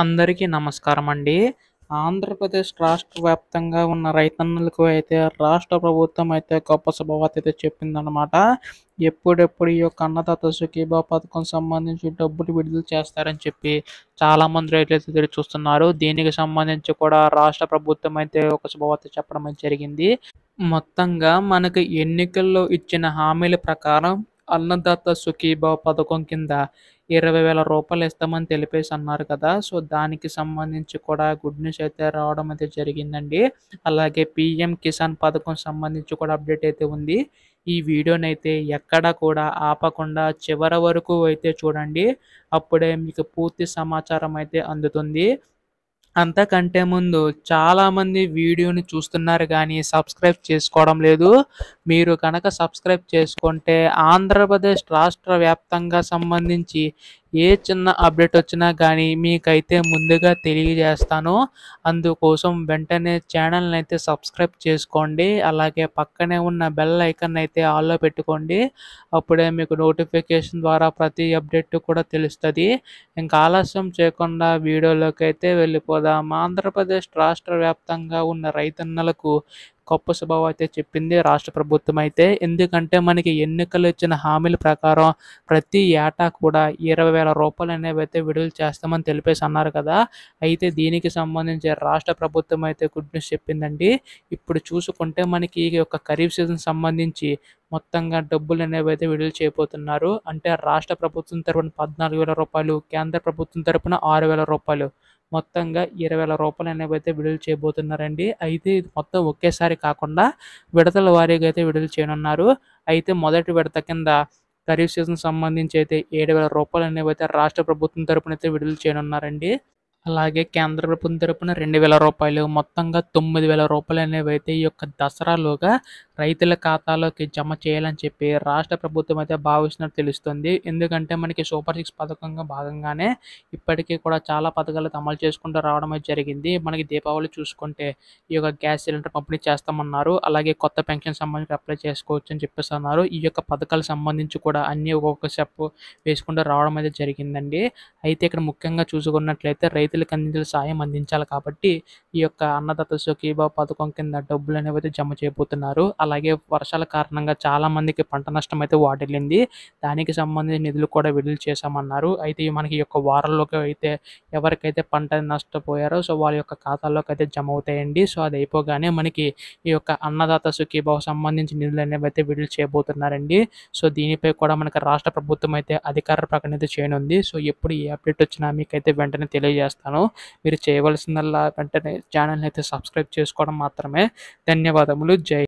అందరికీ నమస్కారం అండి ఆంధ్రప్రదేశ్ రాష్ట్ర వ్యాప్తంగా ఉన్న రైతన్నులకు అయితే రాష్ట్ర ప్రభుత్వం అయితే గొప్ప శుభవార్త అయితే చెప్పిందనమాట ఎప్పుడెప్పుడు ఈ యొక్క అన్నదాత సుఖీభా పథకం సంబంధించి డబ్బులు విడుదల చేస్తారని చెప్పి చాలామంది రైతులు అయితే చూస్తున్నారు దీనికి సంబంధించి కూడా రాష్ట్ర ప్రభుత్వం అయితే ఒక శుభవార్త చెప్పడం జరిగింది మొత్తంగా మనకు ఎన్నికల్లో ఇచ్చిన హామీల ప్రకారం అన్నదాత సుఖీభావ పథకం కింద ఇరవై వేల రూపాయలు ఇస్తామని తెలిపేసి అన్నారు కదా సో దానికి సంబంధించి కూడా గుడ్ న్యూస్ అయితే రావడం అయితే జరిగిందండి అలాగే పిఎం కిసాన్ పథకం సంబంధించి కూడా అప్డేట్ అయితే ఉంది ఈ వీడియోనైతే ఎక్కడ కూడా ఆపకుండా చివరి వరకు అయితే చూడండి అప్పుడే మీకు పూర్తి సమాచారం అయితే అందుతుంది అంతకంటే ముందు చాలామంది వీడియోని చూస్తున్నారు కానీ సబ్స్క్రైబ్ చేసుకోవడం లేదు మీరు కనుక సబ్స్క్రైబ్ చేసుకుంటే ఆంధ్రప్రదేశ్ రాష్ట్ర వ్యాప్తంగా సంబంధించి ఏ చిన్న అప్డేట్ వచ్చినా కానీ మీకైతే ముందుగా తెలియజేస్తాను అందుకోసం వెంటనే ఛానల్ని అయితే సబ్స్క్రైబ్ చేసుకోండి అలాగే పక్కనే ఉన్న బెల్ ఐకన్ అయితే ఆల్లో పెట్టుకోండి అప్పుడే మీకు నోటిఫికేషన్ ద్వారా ప్రతి అప్డేట్ కూడా తెలుస్తుంది ఇంకా ఆలస్యం చేయకుండా వీడియోలోకి అయితే వెళ్ళిపోదాం ఆంధ్రప్రదేశ్ రాష్ట్ర వ్యాప్తంగా ఉన్న రైతన్నలకు గొప్ప శుభం అయితే చెప్పింది రాష్ట్ర ప్రభుత్వం అయితే ఎందుకంటే మనకి ఎన్నికలు ఇచ్చిన హామీల ప్రకారం ప్రతి ఏటా కూడా ఇరవై వేల రూపాయలు అనేవి అయితే విడుదల చేస్తామని తెలిపేసి అన్నారు కదా అయితే దీనికి సంబంధించి రాష్ట్ర ప్రభుత్వం అయితే గుడ్ న్యూస్ చెప్పిందండి ఇప్పుడు చూసుకుంటే మనకి ఈ యొక్క ఖరీఫ్ సీజన్ సంబంధించి మొత్తంగా డబ్బులు అనేవి అయితే విడుదల చేయబోతున్నారు అంటే రాష్ట్ర ప్రభుత్వం తరపున పద్నాలుగు వేల రూపాయలు కేంద్ర ప్రభుత్వం తరపున ఆరు వేల రూపాయలు మొత్తంగా ఇరవై వేల రూపాయలు అనేవి అయితే విడుదల చేయబోతున్నారండి అయితే ఇది మొత్తం ఒకేసారి కాకుండా విడతల వారీగా అయితే విడుదల చేయనున్నారు అయితే మొదటి విడత కింద ఖరీఫ్ సీజన్ సంబంధించి అయితే ఏడు వేల రూపాయలు అనేవి అయితే రాష్ట్ర ప్రభుత్వం తరపున అయితే విడుదల చేయనున్నారండి అలాగే కేంద్ర ప్రభుత్వం తరపున రెండు వేల రూపాయలు మొత్తంగా తొమ్మిది వేల రూపాయలు అనేవి అయితే ఈ యొక్క దసరాలోగా రైతుల ఖాతాలోకి జమ చేయాలని చెప్పి రాష్ట్ర ప్రభుత్వం అయితే భావిస్తున్నట్టు తెలుస్తుంది ఎందుకంటే మనకి సూపర్ సిక్స్ పథకంగా భాగంగానే ఇప్పటికీ కూడా చాలా పథకాలు అమలు చేసుకుంటూ రావడం జరిగింది మనకి దీపావళి చూసుకుంటే ఈ యొక్క గ్యాస్ సిలిండర్ పంపిణీ చేస్తామన్నారు అలాగే కొత్త పెన్షన్ సంబంధించి అప్లై చేసుకోవచ్చు అని చెప్పేసి అన్నారు ఈ యొక్క పథకాలకు సంబంధించి కూడా అన్ని ఒక్కొక్క స్టెప్ వేసుకుంటూ రావడం అయితే జరిగిందండి అయితే ఇక్కడ ముఖ్యంగా చూసుకున్నట్లయితే రైతులకు అందించిన సాయం అందించాలి కాబట్టి ఈ యొక్క అన్నదాత సుఖీభావ పథకం కింద డబ్బులు అనేవి అయితే జమ చేయబోతున్నారు అలా అలాగే వర్షాల కారణంగా చాలామందికి పంట నష్టం అయితే వాటిల్లింది దానికి సంబంధించి నిధులు కూడా విడుదల చేశామన్నారు అయితే మనకి యొక్క వారంలోకి అయితే ఎవరికైతే పంట నష్టపోయారో సో వాళ్ళ యొక్క ఖాతాల్లోకి అయితే జమ అవుతాయండి సో అది అయిపోగానే మనకి ఈ యొక్క అన్నదాత సుఖీభావ సంబంధించి నిధులు అనేవి అయితే విడుదల చేయబోతున్నారండి సో దీనిపై కూడా మనకి రాష్ట్ర ప్రభుత్వం అయితే అధికార ప్రకటన అయితే చేయనుంది సో ఎప్పుడు ఏ అప్డేట్ వచ్చినా మీకైతే వెంటనే తెలియజేస్తాను మీరు చేయవలసిందల్లా వెంటనే ఛానల్ని అయితే సబ్స్క్రైబ్ చేసుకోవడం మాత్రమే ధన్యవాదములు జై